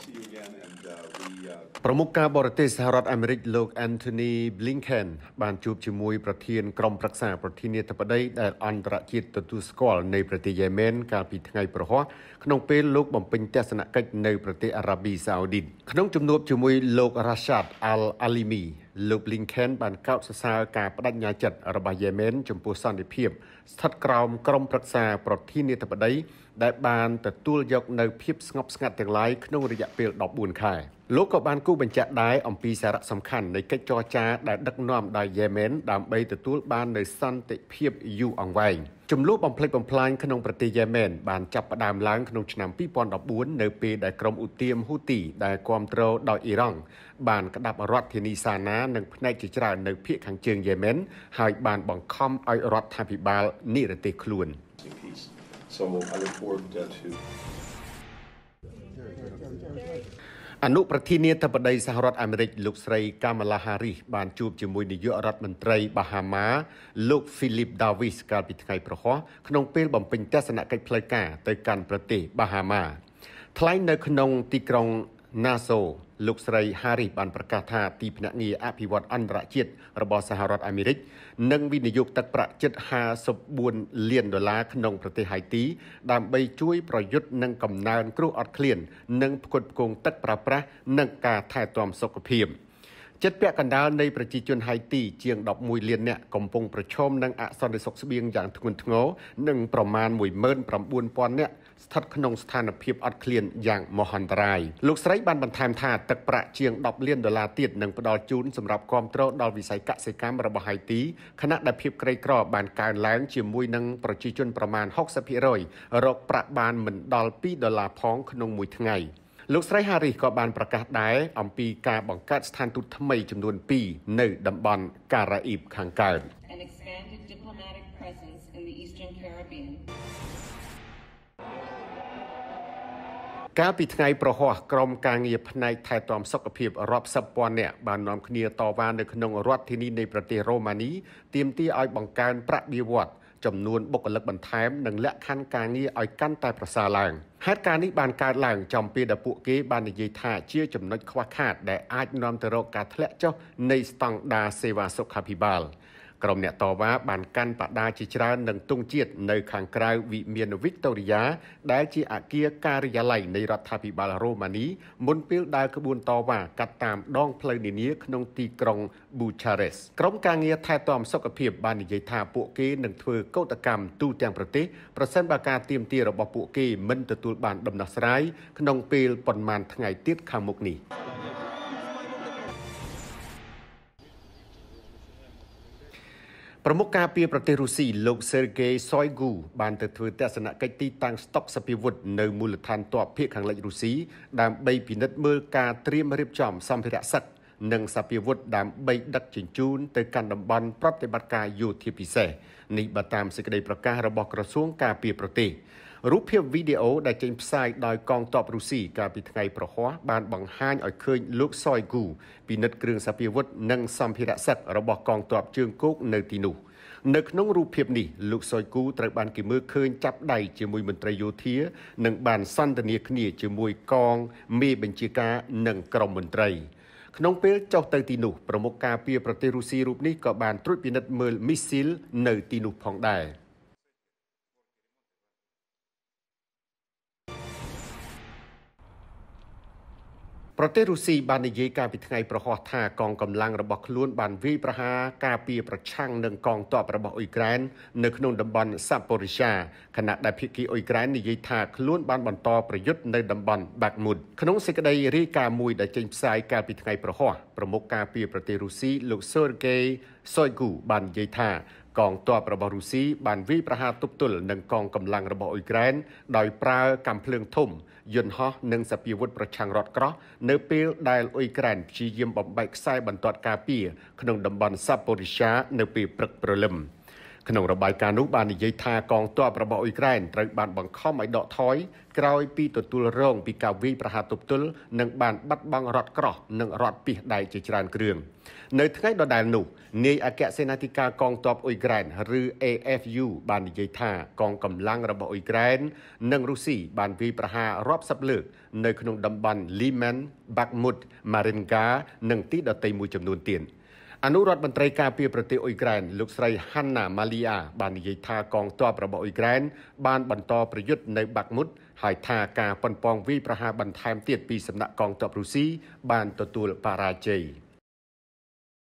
see you again and uh, we ប្រមុខការបរទេសសហរដ្ឋអាមេរិកលោក Anthony Blinken បានជួបជាមួយប្រធានក្រុមប្រឹក្សាប្រធានាធិបតីដែលអន្តរជាតិទទួលស្គាល់នៃប្រទេសយេម៉ែនកាលពីថ្ងៃប្រហ័សក្នុងពេលលោកបំពេញទស្សនកិច្ចនៅប្រទេសអារ៉ាប៊ីសាអូឌីតក្នុងជំនួបជាមួយលោក Rashad Al-Alimi លោក Blinken បានកោតសរសើរការបដិញ្ញាចិត្តរបស់យេម៉ែនចំពោះសន្តិភាព ស្ថិតក្រោមក្រុមប្រឹក្សាប្រធានាធិបតី ដែល បានទទួលយកនៅភាពស្ងប់ស្ងាត់ទាំងឡាយក្នុងរយៈពេល14ខែ។លោកក៏បានគូបញ្ជាក់ដែរអំពីសារៈសំខាន់នៃកិច្ចចរចាដែលដឹកនាំដោយយេម៉ែនដើម្បីទទួល បាននូវសន្តិភាពយូរអង្វែងចំនួនបំផ្លិចបំផ្លាញក្នុងប្រទេសយេម៉ែនបានចាប់ផ្ដើមឡើងក្នុងឆ្នាំ2014នៅពេលដែលក្រុមឧទាមហ៊ូទីដែលគ្រប់គ្រងដោយអ៊ីរ៉ង់បានក្តាប់រដ្ឋធានីសាណានិងផ្នែកជាច្រើននៅភូមិខាងជើងយេម៉ែនហើយបានបង្ខំឲ្យរដ្ឋាភិបាលនិរទេសខ្លួន។ So I look forward to អនុប្រធានាធិបតីសហរដ្ឋអាមេរិកលោកស្រី កាមាឡាហារីសបានជួបជាមួយនាយករដ្ឋមន្ត្រី បាហាម៉ាលោកហ្វីលីបដាវីសកាលពីថ្ងៃប្រហោះក្នុងពេលបំពេញទស្សនកិច្ចផ្លូវការទៅកាន់ប្រទេសបាហាម៉ាថ្លែងនៅក្នុងទីក្រុង NATO លោកស្រី Harris បានប្រកាសថាទីភ្នាក់ងារអភិវឌ្ឍអន្តរជាតិរបស់សហរដ្ឋអាមេរិកនឹងវិនិយោគទឹកប្រាក់ជិត54លានដុល្លារក្នុង ប្រទេសហៃទីដើម្បីជួយប្រយុទ្ធនឹងកំណើនគ្រោះអត់ឃ្លាន និងផ្គត់ផ្គង់ទឹកប្រើប្រាស់និងការថែទាំសុខភាព។ជិតពាក់កណ្ដាលនៃប្រជាជនហៃទីជាង11លាននាក់កំពុងប្រឈមនឹងអសន្តិសុខស្បៀងយ៉ាងធ្ងន់ធ្ងរនិងប្រមាណ19,000នាក់ស្ថិតក្នុងស្ថានភាពអត់ឃ្លានយ៉ាងមហន្តរាយលោកស្រីបានបន្ថែមថាទឹកប្រាក់ជាង10លានដុល្លារទៀតនឹងផ្ដល់ជូនសម្រាប់គ្រប់គ្រងដល់វិស័យកសិកម្មរបស់ហៃទីខណៈដែលភាពក្រីក្របានកើនឡើងជាមួយនឹងប្រជាជនប្រមាណ60%រកប្រាក់បានមិនដល់2ដុល្លារផងក្នុងមួយថ្ងៃ។លោកស្រីហារីសក៏បានប្រកាសដែរអំពីការបង្កើតស្ថានទូតថ្មីចំនួន2នៅតំបន់ការ៉ាអ៊ីបខាងកើតកាលពីថ្ងៃប្រហ័សក្រមការងារផ្នែកថែទាំសុខភាពរាប់សិបពាន់នាក់បាននាំគ្នាតវ៉ានៅក្នុងរដ្ឋធានីនៃប្រទេសរូម៉ានីទាមទារឲ្យបង្កើនប្រាក់បៀវត្សរ៍ចំនួនបុគ្គលិកបន្ថែមនិងលក្ខខណ្ឌការងារឲ្យកាន់តែប្រសើរឡើងហេតុការណ៍នេះបានកើតឡើងចំពេលដែលពួកគេបាននិយាយថាជាចំណុចខ្វះខាតដែលអាចនាំទៅរកការធ្លាក់ចុះនៃស្តង់ដារសេវាសុខាភិបាល។ក្រុមអ្នកតវ៉ាបានកាន់បដាជាច្រើននឹងទង់ជាតិនៅខាងក្រៅវិមានវិកតូរីយ៉ាដែលជាអគារការិយាល័យនៃរដ្ឋាភិបាលរូម៉ានីមុនពេលដើរក្បួនតវ៉ាកាត់តាមដងផ្លូវនានាក្នុងទីក្រុងប៊ូឆារេសក្រុមការងារថែទាំសុខភាពបាននិយាយថាពួកគេនឹងធ្វើកោតកម្មទូទាំងប្រទេសប្រសិនបើការទៀមទារបស់ពួកគេមិនទទួលបានដំណោះស្រាយក្នុងពេលប៉ុន្មានថ្ងៃទៀតខាងមុខនេះប្រមុខការពីប្រទេសរុស្ស៊ីលោក Sergei Shoigu បានទៅធ្វើទស្សនកិច្ចទីតាំងស្តុកសភាវុធនៅមូលដ្ឋានទ័ពភាគខាងលិចរុស្ស៊ីដើម្បីពិនិត្យមើលការត្រៀមរៀបចំសម្ភារៈសឹកនិងសភាវុធដើម្បីដឹកជញ្ជូនទៅកាន់តំបន់ប្រតិបត្តិការយោធាពិសេសនេះបើតាមសេចក្តីប្រកាសរបស់ក្រសួងការពារប្រទេសរូបភាពវីដេអូដែលចេញផ្សាយដោយកងទ័ពរុស្ស៊ីកាលពីថ្ងៃប្រហ័សបានបង្ហាញឲ្យឃើញលោកសយគូពិនិត្យគ្រឿងសព្វាវុធនិងសម្ភារៈសឹករបស់កងទ័ពជើងគោកនៅទីនោះនៅក្នុងរូបភាពនេះលោកសុយគូត្រូវបានគេមើលឃើញចាប់ដៃជាមួយមន្ត្រីយោធា និងបានសន្ទនាគ្នាជាមួយកងមេបញ្ជាការ និងក្រុមមន្ត្រីក្នុងពេលចុះទៅទីនោះប្រមុខការពារប្រទេសរុស្ស៊ីរូបនេះក៏បានត្រួតពិនិត្យមើលមីស៊ីលនៅទីនោះផងដែរ។ប្រទេសរុស្ស៊ីបាននិយាយកាលពីថ្ងៃប្រហោះថាកងកម្លាំងរបស់ខ្លួនបានវាយប្រហារការពារប្រឆាំងនឹងកងទ័ពរបស់អ៊ុយក្រែននៅក្នុងតំបន់សាប៉ូរីសាខណៈដែលភាគីអ៊ុយក្រែននិយាយថាខ្លួនបានបន្តប្រយុទ្ធនៅតំបន់បាក់មុនក្នុងសេចក្តីរាយការណ៍មួយដែលចេញផ្សាយកាលពីថ្ងៃប្រហោះប្រមុខការពារប្រទេសរុស្ស៊ីលោកស៊ឺហ្គេយស៊ុយគូបាននិយាយថាកងទ័ពរបស់រុស្ស៊ីបានវាយប្រហារទប់ទល់នឹងកងកម្លាំងរបស់អ៊ុយក្រែនដោយប្រើកាំភ្លើងធំយន្តហោះនិងសពាវុធប្រឆាំងរថក្រោះនៅពេលដែលអ៊ុយក្រែនព្យាយាមបំបែកខ្សែបន្ទាត់ការពារក្នុងតំបន់សាប៉ូរីសា នៅពេលព្រឹកព្រលឹម។ក្នុងរបាយការណ៍នោះបាននិយាយថាកងទ័ពរបស់អ៊ុយក្រែនត្រូវបានបង្ខំឲ្យដកថយក្រោយពីទទួលរងពីការវាយប្រហារទប់ទល់និងបានបាត់បង់រដ្ឋក្រោះនិងរដ្ឋពីសដែកជាច្រើនគ្រឿងនៅថ្ងៃដដែលនោះនាយអគ្គសេនាធិការកងទ័ពអ៊ុយក្រែនឬ AFU បាននិយាយថាកងកម្លាំងរបស់អ៊ុយក្រែន និងរុស្ស៊ីបានវាយប្រហាររាប់សិបលើកនៅក្នុងតំបន់ Liman, Bakhmut, Marinka និងទីដទៃមួយចំនួនទៀត។អនុរដ្ឋមន្ត្រីការពារប្រទេសអ៊ុយក្រែនលោកស្រី Hanna Malia បាននិយាយថាកងទ័ពរបស់អ៊ុយក្រែនបានបន្តប្រយុទ្ធនៅបាក់មុត ហើយថាការប៉ុនប៉ងវាយប្រហារបន្ថែមទៀតពីសំណាក់កងទ័ពរុស្ស៊ីបានទទួលបរាជ័យ។